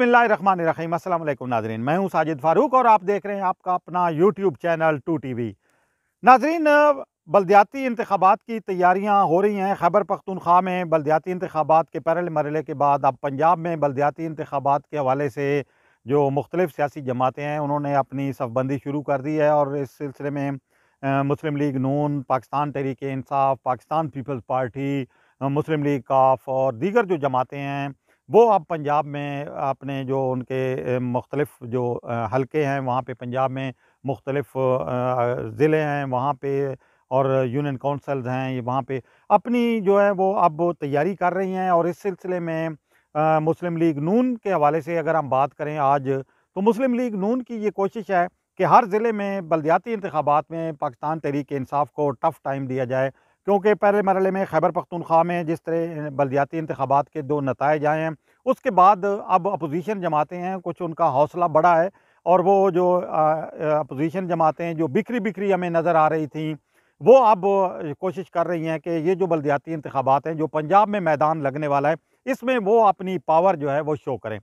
बिसमीम अल्लाम नाजरीन मैं हूं साजिद फारूक और आप देख रहे हैं आपका अपना YouTube channel two T V नाजरीन बलदियाती इंतबात की तैयारियां हो रही हैं खैबर पख्तनख्वा में बलदियाती इंतबात के पहले मरले के बाद अब पंजाब में बलदियाती इंतबात के हवाले से जो मुख्तलिफ़ सियासी जमातें हैं उन्होंने अपनी सफबंदी शुरू कर दी है और इस सिलसिले में मुस्लिम लीग नून पाकिस्तान तहरीक इंसाफ पाकिस्तान पीपल्स पार्टी मुस्लिम लीग काफ और दीगर जो जमातें हैं वो अब पंजाब में आपने जो उनके मुख्तलिफ़ जो हल्के हैं वहाँ पर पंजाब में मुख्तलफ ज़िले हैं वहाँ पर और यूनियन काउंसल्स हैं ये वहाँ पर अपनी जो है वो अब तैयारी कर रही हैं और इस सिलसिले में आ, मुस्लिम लीग नून के हवाले से अगर हम बात करें आज तो मुस्लिम लीग नून की ये कोशिश है कि हर ज़िले में बलदियाती इंतबात में पाकिस्तान तहरीक इंसाफ को टफ़ टाइम दिया जाए क्योंकि पहले मरल में खैबर पख्तूनख्वा में जिस तरह बलदियाती इंतबात के दो नतज आए हैं उसके बाद अब अपोजीशन जमाते हैं कुछ उनका हौसला बढ़ा है और वो जो अपोजिशन जमातें जो बिखरी बिखरी हमें नज़र आ रही थी वो अब कोशिश कर रही हैं कि ये जो बलदियाती इंतबात हैं जो पंजाब में मैदान लगने वाला है इसमें वो अपनी पावर जो है वो शो करें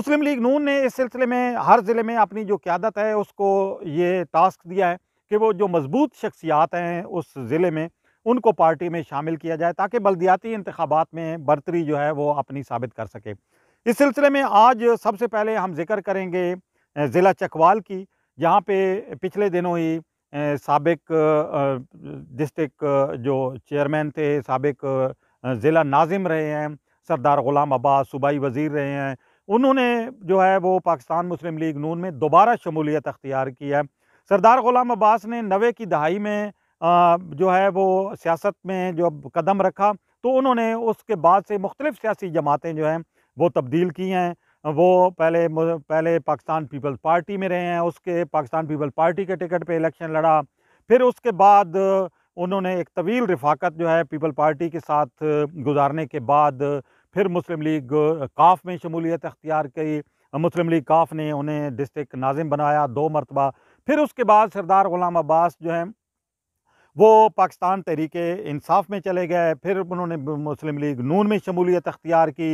मुस्लिम लीग नून ने इस सिलसिले में हर ज़िले में अपनी जो क्यादत है उसको ये टास्क दिया है कि वो जो मजबूत शख्सियात हैं उस ज़िले में उनको पार्टी में शामिल किया जाए ताकि बलदियाती इंतबात में बरतरी जो है वो अपनी साबित कर सके इस सिलसिले में आज सबसे पहले हम जिक्र करेंगे ज़िला चकवाल की जहाँ पे पिछले दिनों ही सबक डिस्टिक जो चेयरमैन थे सबक ज़िला नाजिम रहे हैं सरदार ग़ुलाम अब्बास सूबाई वज़ी रहे हैं उन्होंने जो है वो पाकिस्तान मुस्लिम लीग नून में दोबारा शमूलियत अख्तियार की है सरदार ग़ुलाम अब्बास ने नवे की दहाई में जो है वो सियासत में जो कदम रखा तो उन्होंने उसके बाद से मुख्तलिफ़ सियासी जमातें जो हैं वो तब्दील की हैं वो पहले पहले पाकिस्तान पीपल्स पार्टी में रहे हैं उसके पाकिस्तान पीपल पार्टी के टिकट पे इलेक्शन लड़ा फिर उसके बाद उन्होंने एक तवील रफाकत जो है पीपल पार्टी के साथ गुजारने के बाद फिर मुस्लिम लीग काफ में शमूलियत अख्तियार की मुस्लिम लीग काफ ने उन्हें डिस्ट्रिक्ट नाजिम बनाया दो मरतबा फिर उसके बाद सरदार ग़ुलाम अब्बास जो हैं वो पाकिस्तान तहरीक इंसाफ में चले गए फिर उन्होंने मुस्लिम लीग नून में शमूलियत अख्तियार की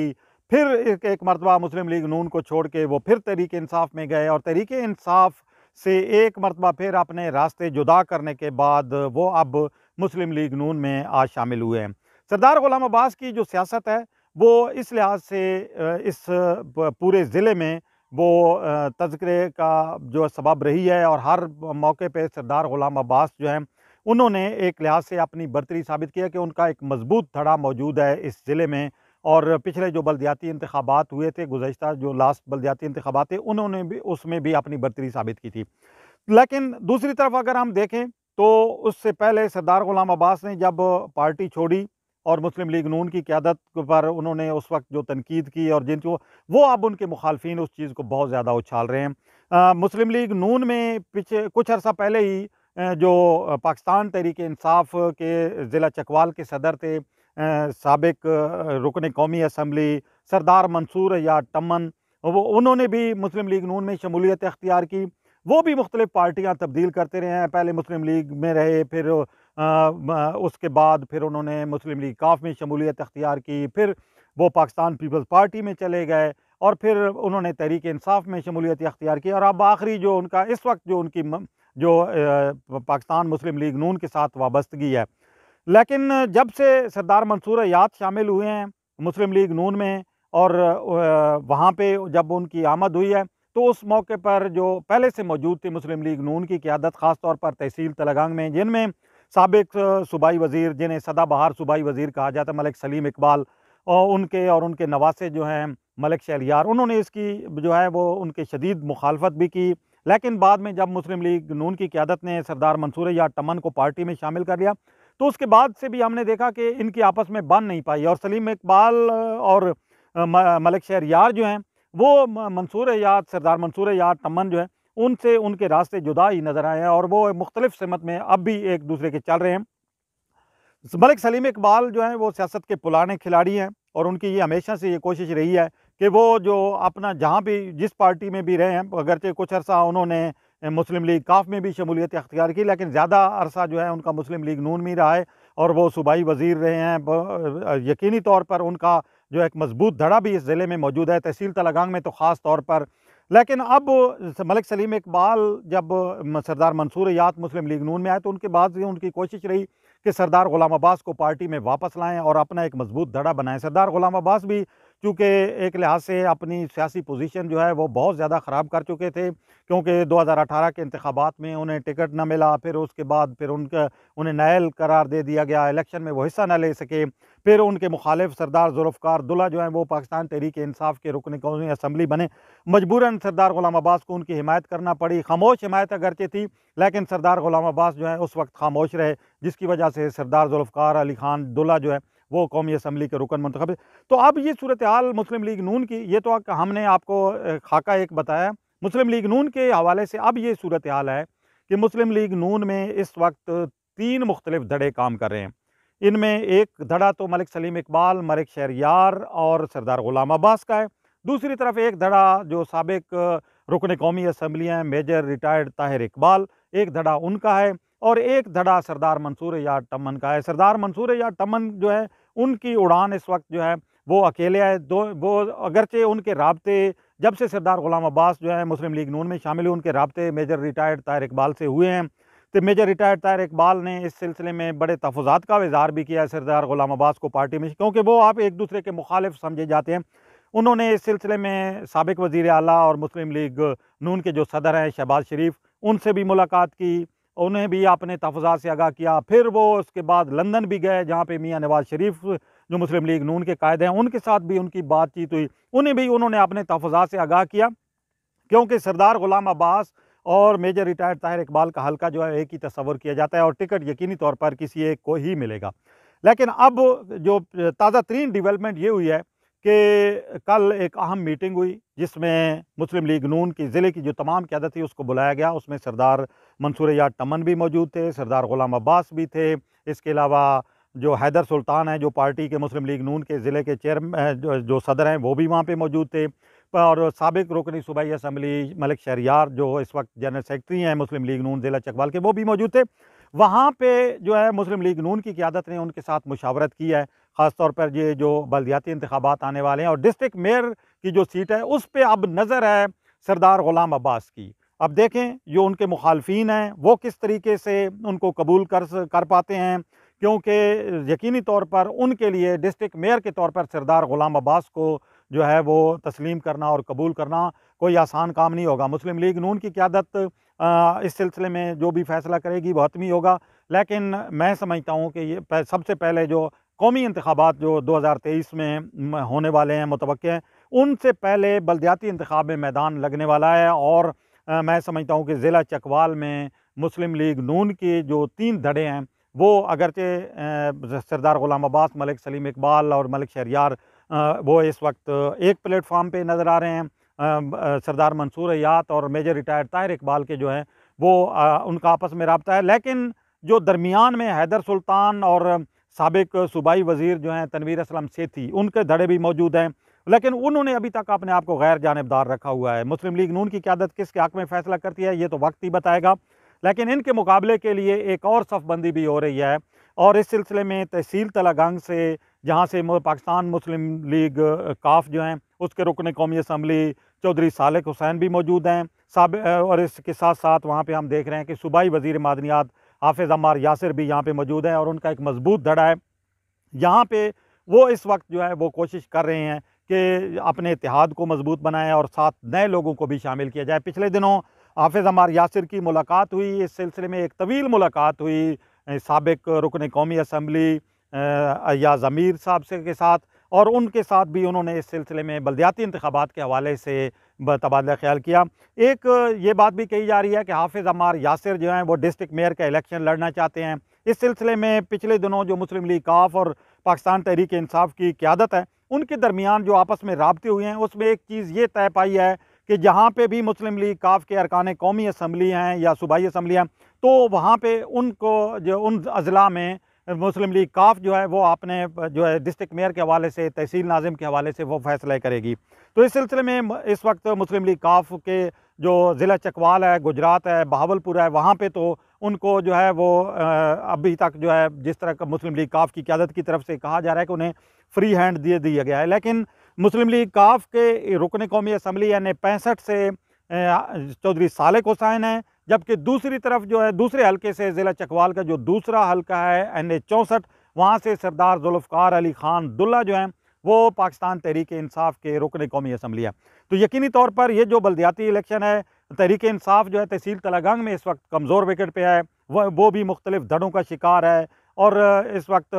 फिर एक, एक मरतबा मुस्लिम लीग नून को छोड़ के वो फिर तहरीक इंसाफ में गए और तहरीक इंसाफ से एक मरतबा फिर अपने रास्ते जुदा करने के बाद वो अब मुस्लिम लीग नून में आज शामिल हुए हैं सरदार गुलाम अब्बास की जो सियासत है वो इस लिहाज से इस पूरे ज़िले में वो तस्करे का जो सबब रही है और हर मौके पे सरदार गुलाम अब्बास जो हैं उन्होंने एक लिहाज से अपनी बरतरी साबित किया कि उनका एक मजबूत धड़ा मौजूद है इस ज़िले में और पिछले जो बलदियाती इंतबात हुए थे गुजशत जो लास्ट बलदियाती इंतबात थे उन्होंने भी उसमें भी अपनी बरतरी साबित की थी लेकिन दूसरी तरफ अगर हम देखें तो उससे पहले सरदार गुलाम अब्बास ने जब पार्टी छोड़ी और मुस्लिम लीग नून की क्यादत पर उन्होंने उस वक्त जो तनकीद की और जिन वो अब उनके मुखालफी उस चीज़ को बहुत ज़्यादा उछाल रहे हैं आ, मुस्लिम लीग नून में पिछले कुछ अर्सा पहले ही जो पाकिस्तान तहरीक इंसाफ के ज़िला चकवाल के सदर थे सबक रुकन कौमी असम्बली सरदार मंसूर या टमन वो उन्होंने भी मुस्लिम लीग नून में शमूलियत अख्तियार की वो भी मुख्तलिफ पार्टियाँ तब्दील करते रहे हैं पहले मुस्लिम लीग में रहे फिर आ, उसके बाद फिर उन्होंने मुस्लिम लीग काफ में शमूलियत अख्तियार की फिर वो पाकिस्तान पीपल्स पार्टी में चले गए और फिर उन्होंने तहरीक इंसाफ में शमूलियत अख्तियार की और अब आखिरी जो उनका इस वक्त जो उनकी जो पाकिस्तान मुस्लिम लीग नून के साथ वाबस्तगी है लेकिन जब से सरदार मंसूर याद शामिल हुए हैं मुस्लिम लीग नून में और वहाँ पे जब उनकी आमद हुई है तो उस मौके पर जो पहले से मौजूद थी मुस्लिम लीग नून की क्यादत ख़ास तौर पर तहसील तलगांग में जिनमें सबक सूबाई वज़ी जिन्हें सदाबहार सूबाई वज़ी कहा जाता है मलिक सलीम इकबाल और उनके और उनके नवासे जो हैं मलिक शहलियार उन्होंने इसकी जो है वो उनके शदीद मुखालफत भी की लेकिन बाद में जब मुस्लिम लीग नून की क्यादत ने सरदार मंसूर या टमन को पार्टी में शामिल कर लिया तो उसके बाद से भी हमने देखा कि इनकी आपस में बन नहीं पाई और सलीम इकबाल और मलिक शहर यार जो हैं वो मंसूर याद सरदार मंसूर याद टमन जो है उनसे उनके रास्ते जुदा ही नज़र आए हैं और वो मुख्तलिफ समत में अब भी एक दूसरे के चल रहे हैं मलिक सलीम इकबाल जो हैं वो सियासत के पुराने खिलाड़ी हैं और उनकी ये हमेशा से ये कोशिश रही है कि वो जो अपना जहाँ भी जिस पार्टी में भी रहे हैं अगरचे कुछ अरसा उन्होंने मुस्लिम लीग काफ में भी शमूलियत अख्तियार की लेकिन ज़्यादा अरसा जो है उनका मुस्लिम लीग नून में रहा है और वो सूबाई वजीर रहे हैं यकीनी तौर पर उनका जो एक मजबूत धड़ा भी इस ज़िले में मौजूद है तहसील तलागंग में तो ख़ास तौर पर लेकिन अब मलिक सलीम इकबाल जब सरदार मंसूर याद मुस्लिम लीग नून में आए तो उनके बाद भी उनकी कोशिश रही कि सरदार गुलाम अब्बास को पार्टी में वापस लाएं और अपना एक मजबूत धड़ा बनाएं सरदार गुलाम अब्बास भी चूँकि एक लिहाज से अपनी सियासी पोजीशन जो है वो बहुत ज़्यादा ख़राब कर चुके थे क्योंकि 2018 के इंतबात में उन्हें टिकट ना मिला फिर उसके बाद फिर उनका उन्हें नायल करार दे दिया गया इलेक्शन में वो हिस्सा ना ले सके फिर उनके मुखालिफ सरदार जुल्फ़ार दुल्ला जो है वो पाकिस्तान तहरीक इंसाफ के रुकन कौन असम्बली बने मजबूरन सरदार गुलाम अब्बास को उनकी हमायत करना पड़ी खामोश हमायत अगरचे थी लेकिन सरदार गुलाम अब्बास जो है उस वक्त खामोश रहे जिसकी वजह से सरदार जुल्फ़ार अली खान दुल्ला जो है वो कौमी असम्बली के रुकन मंतखब तो अब ये सूरत हाल मुस्लिम लीग नून की ये तो हमने आपको खाका एक बताया मुस्लिम लीग नून के हवाले से अब ये सूरत हाल है कि मुस्लिम लीग नून में इस वक्त तीन मुख्तलिफ धड़े काम कर रहे हैं इनमें एक धड़ा तो मलिक सलीम इकबाल मलिक शहरियार और सरदार गुलाम अब्बास का है दूसरी तरफ एक धड़ा जो सबक रुकन कौमी असम्बली हैं मेजर रिटायर्ड ताहिर इकबाल एक धड़ा उनका है और एक धड़ा सरदार मंसूर याद टमन का है सरदार मंसूर याद टमन जो है उनकी उड़ान इस वक्त जो है वो अकेले है दो वो अगरचे उनके रबते जब से सरदार गुलाम अब्बास जो है मुस्लिम लीग नून में शामिल हुए उनके रबते मेजर रिटायर्ड ताहिर इकबाल से हुए हैं तो मेजर रिटायर्ड ताहिर इकबाल ने इस सिलसिले में बड़े तफजात का इजहार भी किया है सरदार गुलाम अब्बास को पार्टी में क्योंकि वो आप एक दूसरे के मुखालिफ समझे जाते हैं उन्होंने इस सिलसिले में सबक वज़ी अली और मुस्लिम लीग नून के जो सदर हैं शहबाज शरीफ उनसे भी मुलाकात की उन्हें भी आपने तहफात से आगाह किया फिर वो उसके बाद लंदन भी गए जहाँ पे मियाँ नवाज शरीफ जो मुस्लिम लीग नून के कायद हैं उनके साथ भी उनकी बातचीत हुई उन्हें भी उन्होंने अपने तहफात से आगाह किया क्योंकि सरदार गुलाम अब्बास और मेजर रिटायर्ड ताहिर इकबाल का हल्का जो है एक ही तस्वर किया जाता है और टिकट यकीनी तौर पर किसी एक को ही मिलेगा लेकिन अब जो ताज़ा तरीन डिवेलपमेंट ये हुई है कि कल एक अहम मीटिंग हुई जिसमें मुस्लिम लीग नून की ज़िले की जो तमाम क्यादत थी उसको बुलाया गया उसमें सरदार मंसूर याद टमन भी मौजूद थे सरदार ग़ुलाम अब्बास भी थे इसके अलावा जो हैदर सुल्तान हैं जो पार्टी के मुस्लिम लीग नून के ज़िले के चेयर जो, जो सदर हैं वो भी वहाँ पे मौजूद थे और सबक रुकनी सूबाई असम्बली मलिक शहरियार जो इस वक्त जनरल सेक्रेटरी हैं मुस्लिम लीग नून ज़िला चकवाल के वो भी मौजूद थे वहाँ पे जो है मुस्लिम लीग नून की क्यादत ने उनके साथ मुशावरत की है ख़ास तौर पर ये जो बलदियाती इंतबात आने वाले हैं और डिस्ट्रिक्ट मेयर की जो सीट है उस पर अब नज़र है सरदार ग़ुलाम अब्बास की अब देखें जो उनके मुखालफी हैं वो किस तरीके से उनको कबूल कर कर पाते हैं क्योंकि यकीनी तौर पर उनके लिए डिस्ट्रिक्ट मेयर के तौर पर सरदार ग़ुलाम अब्बास को जो है वो तस्लीम करना और कबूल करना कोई आसान काम नहीं होगा मुस्लिम लीग नून की क्यादत इस सिलसिले में जो भी फैसला करेगी वह हतमी होगा लेकिन मैं समझता हूँ कि ये सबसे पहले जो कौमी इंतबात जो 2023 में होने वाले हैं मुतव हैं उनसे पहले बलदियाती इंतब में मैदान लगने वाला है और मैं समझता हूँ कि ज़िला चकवाल में मुस्लिम लीग नून के जो तीन धड़े हैं वो अगरचे सरदार गुलाम अब्बास मलिक सलीम इकबाल और मलिक शहरियार वो इस वक्त एक प्लेटफार्म पे नज़र आ रहे हैं सरदार मंसूर यात और मेजर रिटायर्ड ताहिर इकबाल के जो हैं वो उनका आपस में रबता है लेकिन जो दरमियान में हैदर सुल्तान और सबक सूबाई वज़ी जो हैं तनवीर असलम सेठी उनके धड़े भी मौजूद हैं लेकिन उन्होंने अभी तक अपने आप को गैर जानबदार रखा हुआ है मुस्लिम लीग नून की क्यादत किसके हक में फैसला करती है ये तो वक्त ही बताएगा लेकिन इनके मुकाबले के लिए एक और सफबंदी भी हो रही है और इस सिलसिले में तहसील तलागंग से जहाँ से पाकिस्तान मुस्लिम लीग काफ जो हैं उसके रुकन कौमी असम्बली चौधरी सालक हुसैन भी मौजूद हैं सब और इसके साथ साथ वहाँ पर हम देख रहे हैं कि सूबाई वजीर मादनियात हाफिज़ अमार यासिर भी यहाँ पर मौजूद हैं और उनका एक मजबूत धड़ा है यहाँ पर वो इस वक्त जो है वो कोशिश कर रहे हैं कि अपने इतिहाद को मजबूत बनाएं और साथ नए लोगों को भी शामिल किया जाए पिछले दिनों हाफिज़ अमार यासिर की मुलाकात हुई इस सिलसिले में एक तवील मुलाकात हुई सबक रुकन कौमी असम्बली या ज़मीर साहब से के साथ और उनके साथ भी उन्होंने इस सिलसिले में बलदियाती इंतबात के हवाले से तबादला ख्याल किया एक ये बात भी कही जा रही है कि हाफिज़ अमार यासिर जो हैं वो डिस्ट्रिक्ट मेयर का इलेक्शन लड़ना चाहते हैं इस सिलसिले में पिछले दिनों जो मुस्लिम लीग काफ और पाकिस्तान तहरीक इंसाफ की क्यादत है उनके दरमियान जो आपस में रबते हुए हैं उसमें एक चीज़ ये तय पाई है कि जहाँ पे भी मुस्लिम लीग काफ के अरकान कौमी असम्बली हैं या सूबाई असम्बली हैं तो वहाँ पे उनको जो उन अजला में मुस्लिम लीग काफ जो है वो आपने जो है डिस्ट्रिक्ट मेयर के हवाले से तहसील नाजिम के हवाले से वो फैसला करेगी तो इस सिलसिले में इस वक्त मुस्लिम लीग काफ के जो ज़िला चकवाल है गुजरात है बहावलपुर है वहाँ पे तो उनको जो है वो अभी तक जो है जिस तरह का मुस्लिम लीग काफ की क्यादत की तरफ से कहा जा रहा है कि उन्हें फ्री हैंड दे दिया गया है लेकिन मुस्लिम लीग काफ के रुकन कौमी असम्बली यानी पैंसठ से चौधरी साले हुसैन है जबकि दूसरी तरफ जो है दूसरे हलके से ज़िला चकवाल का जो दूसरा हलका है एन ए चौंसठ वहाँ से सरदार जुल्फ़ार अली ख़ान दुल्ला जो हैं वो पाकिस्तान तहरीक इंसाफ के रुकन कौमी असम्बली है तो यकीनी तौर पर ये जो बलदियाती इलेक्शन है तहरीक इंसाफ जो है तहसील तलागंग में इस वक्त कमज़ोर विकेट पर है वह वो भी मुख्तलिफ धड़ों का शिकार है और इस वक्त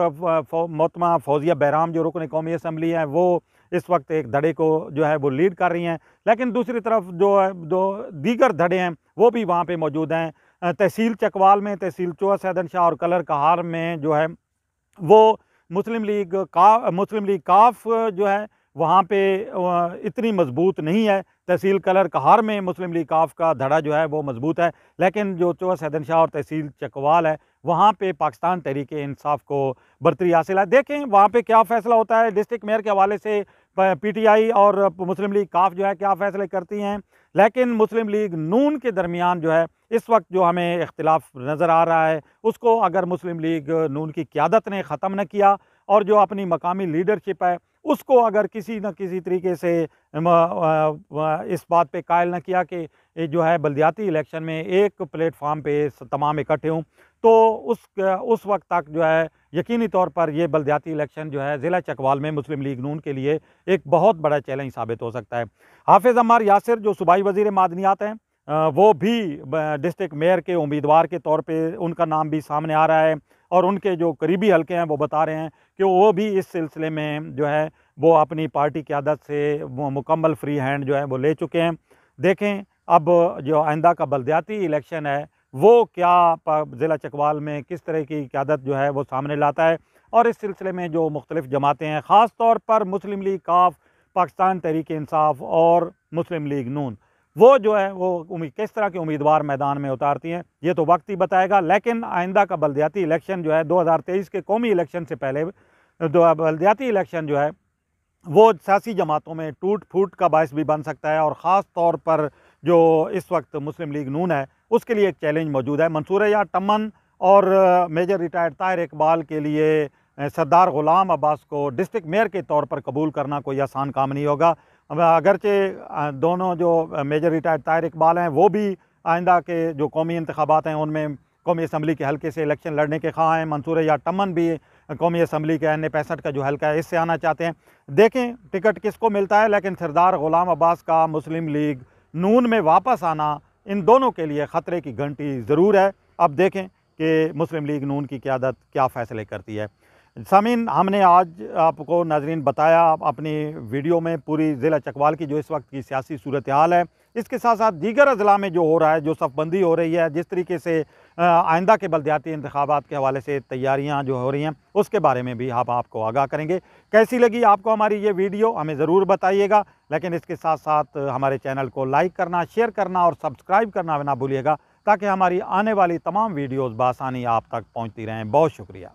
मोतमा फौजिया बहराम जो रुकन कौमी असम्बली हैं वो इस वक्त एक धड़े को जो है वो लीड कर रही हैं लेकिन दूसरी तरफ जो है जो दीगर धड़े हैं वो भी वहाँ पर मौजूद हैं तहसील चकवाल में तहसील चोहा सैदन शाह और कलर कहार में जो है वो मुस्लिम लीग का मुस्लिम लीग काफ जो है वहाँ पे इतनी मजबूत नहीं है तहसील कलर कहार में मुस्लिम लीग काफ का धड़ा जो है वो मजबूत है लेकिन जो चोहा सैदन शाह और तहसील चकवाल है वहाँ पे पाकिस्तान तहरीक इंसाफ को बरतरी हासिल है देखें वहाँ पे क्या फैसला होता है डिस्ट्रिक्ट मेयर के हवाले से पीटीआई और मुस्लिम लीग काफ जो है क्या फैसले करती हैं लेकिन मुस्लिम लीग नून के दरमियान जो है इस वक्त जो हमें इख्तलाफ नज़र आ रहा है उसको अगर मुस्लिम लीग नून की क्यादत ने ख़त्म न किया और जो अपनी मकामी लीडरशिप है उसको अगर किसी न किसी तरीके से इस बात पे कायल न किया कि जो है बलदियाती इलेक्शन में एक प्लेटफार्म पे तमाम इकट्ठे हों तो उस उस वक्त तक जो है यकीनी तौर पर ये बलदियाती इलेक्शन जो है ज़िला चकवाल में मुस्लिम लीग नून के लिए एक बहुत बड़ा चैलेंज साबित हो सकता है हाफिज़ अम्मार यासिर जो सूबाई वजीर मादनियात हैं वो भी डिस्ट्रिक्ट मेयर के उम्मीदवार के तौर पे उनका नाम भी सामने आ रहा है और उनके जो करीबी हलके हैं वो बता रहे हैं कि वो भी इस सिलसिले में जो है वो अपनी पार्टी की आदत से वो मुकम्मल फ्री हैंड जो है वो ले चुके हैं देखें अब जो आइंदा का बलदयाती इलेक्शन है वो क्या ज़िला चकवाल में किस तरह की क्यादत जो है वो सामने लाता है और इस सिलसिले में जो मुख्तलिफ जमातें हैं ख़ास तौर पर मुस्लिम लीग काफ पाकिस्तान तहरीक इंसाफ और मुस्लिम लीग नून वो जो है वो उम्मीद किस तरह के उम्मीदवार मैदान में उतारती हैं ये तो वक्त ही बताएगा लेकिन आइंदा का बलदियाती इलेक्शन जो है 2023 के कौमी इलेक्शन से पहले जो बलदियाती इलेक्शन जो है वो सियासी जमातों में टूट फूट का बायस भी बन सकता है और ख़ास तौर पर जो इस वक्त मुस्लिम लीग नून है उसके लिए एक चैलेंज मौजूद है मंसूर या टमन और मेजर रिटायर्ड ताहिर इकबाल के लिए सरदार ग़ुलाम अब्बास को डिस्ट्रिक्ट मेयर के तौर पर कबूल करना कोई आसान काम नहीं होगा अगरचे दोनों जो मेजर रिटायर्ड ताहिर इकबाल हैं वो भी आइंदा के जो कौमी इंतबात हैं उनमें कौमी असम्बली के हल्के से इलेक्शन लड़ने के खा हैं मंसूर या टमन भी कौमी असम्बली के एन ए पैंसठ का जो हल्का है इससे आना चाहते हैं देखें टिकट किसको मिलता है लेकिन सरदार ग़ुलाम अब्बास का मुस्लिम लीग नून में वापस आना इन दोनों के लिए ख़तरे की घंटी ज़रूर है अब देखें कि मुस्लिम लीग नून की क्यादत क्या फ़ैसले करती है सामीन हमने आज आपको नाजरीन बताया अपनी वीडियो में पूरी ज़िला चकवाल की जो इस वक्त की सियासी सूरत हाल है इसके साथ साथ दीगर अजला में जो हो रहा है जो सफबंदी हो रही है जिस तरीके से आइंदा के बलदियाती इंतबात के हवाले से तैयारियां जो हो रही हैं उसके बारे में भी हम आपको आगाह करेंगे कैसी लगी आपको हमारी ये वीडियो हमें ज़रूर बताइएगा लेकिन इसके साथ साथ हमारे चैनल को लाइक करना शेयर करना और सब्सक्राइब करना ना भूलिएगा ताकि हमारी आने वाली तमाम वीडियोज़ बसानी आप तक पहुँचती रहें बहुत शुक्रिया